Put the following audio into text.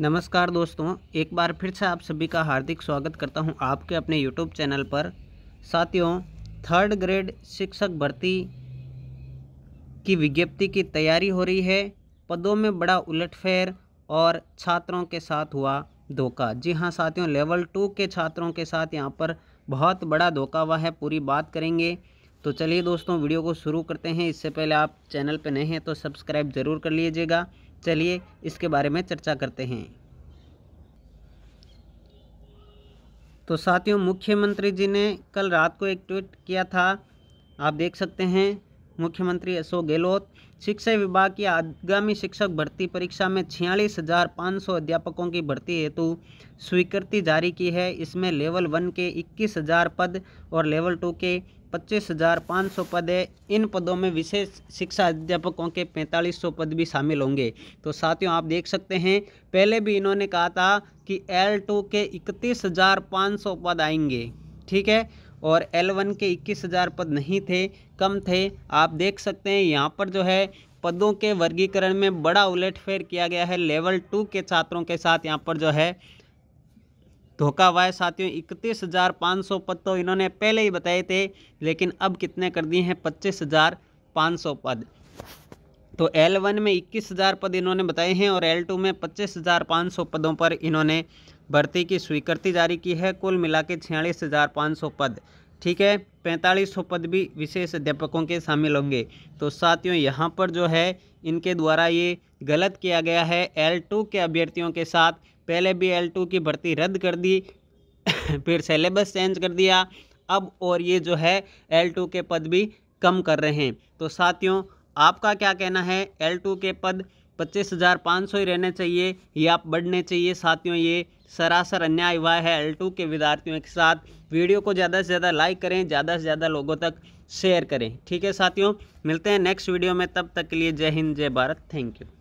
नमस्कार दोस्तों एक बार फिर से आप सभी का हार्दिक स्वागत करता हूं आपके अपने यूट्यूब चैनल पर साथियों थर्ड ग्रेड शिक्षक भर्ती की विज्ञप्ति की तैयारी हो रही है पदों में बड़ा उलटफेर और छात्रों के साथ हुआ धोखा जी हां साथियों लेवल टू के छात्रों के साथ यहां पर बहुत बड़ा धोखा हुआ है पूरी बात करेंगे तो चलिए दोस्तों वीडियो को शुरू करते हैं इससे पहले आप चैनल पर नए हैं तो सब्सक्राइब ज़रूर कर लीजिएगा चलिए इसके बारे में चर्चा करते हैं तो साथियों मुख्यमंत्री जी ने कल रात को एक ट्वीट किया था आप देख सकते हैं मुख्यमंत्री अशोक गहलोत शिक्षा विभाग की आगामी शिक्षक भर्ती परीक्षा में छियालीस हज़ार पाँच सौ अध्यापकों की भर्ती हेतु स्वीकृति जारी की है इसमें लेवल वन के इक्कीस हज़ार पद और लेवल टू के पच्चीस हज़ार पाँच सौ पद है इन पदों में विशेष शिक्षा अध्यापकों के पैंतालीस सौ पद भी शामिल होंगे तो साथियों आप देख सकते हैं पहले भी इन्होंने कहा था कि एल टू के इकतीस हज़ार पाँच सौ पद आएंगे ठीक है और L1 के 21,000 पद नहीं थे कम थे आप देख सकते हैं यहाँ पर जो है पदों के वर्गीकरण में बड़ा उलटफेर किया गया है लेवल टू के छात्रों के साथ यहाँ पर जो है धोखा हुआ है साथियों इकतीस हज़ार पाँच सौ पद तो इन्होंने पहले ही बताए थे लेकिन अब कितने कर दिए हैं पच्चीस हज़ार पाँच सौ पद तो एल वन में इक्कीस हज़ार पद इन्होंने बताए हैं और एल टू में पच्चीस हज़ार पाँच सौ पदों पर इन्होंने भर्ती की स्वीकृति जारी की है कुल मिला के छियालीस हज़ार पाँच सौ पद ठीक है पैंतालीस सौ पद भी विशेष अध्यापकों के शामिल होंगे तो साथियों यहाँ पर जो है इनके द्वारा ये गलत किया गया है एल टू के अभ्यर्थियों के साथ पहले भी एल टू की भर्ती रद्द कर दी फिर सिलेबस चेंज कर दिया अब और ये जो है एल टू के पद भी कम कर रहे हैं तो साथियों आपका क्या कहना है एल टू के पद पच्चीस हज़ार पाँच सौ ही रहने चाहिए या बढ़ने चाहिए साथियों ये सरासर अन्याय हुआ है एल टू के विद्यार्थियों के साथ वीडियो को ज़्यादा से ज़्यादा लाइक करें ज़्यादा से ज़्यादा लोगों तक शेयर करें ठीक है साथियों मिलते हैं नेक्स्ट वीडियो में तब तक के लिए जय हिंद जय भारत थैंक यू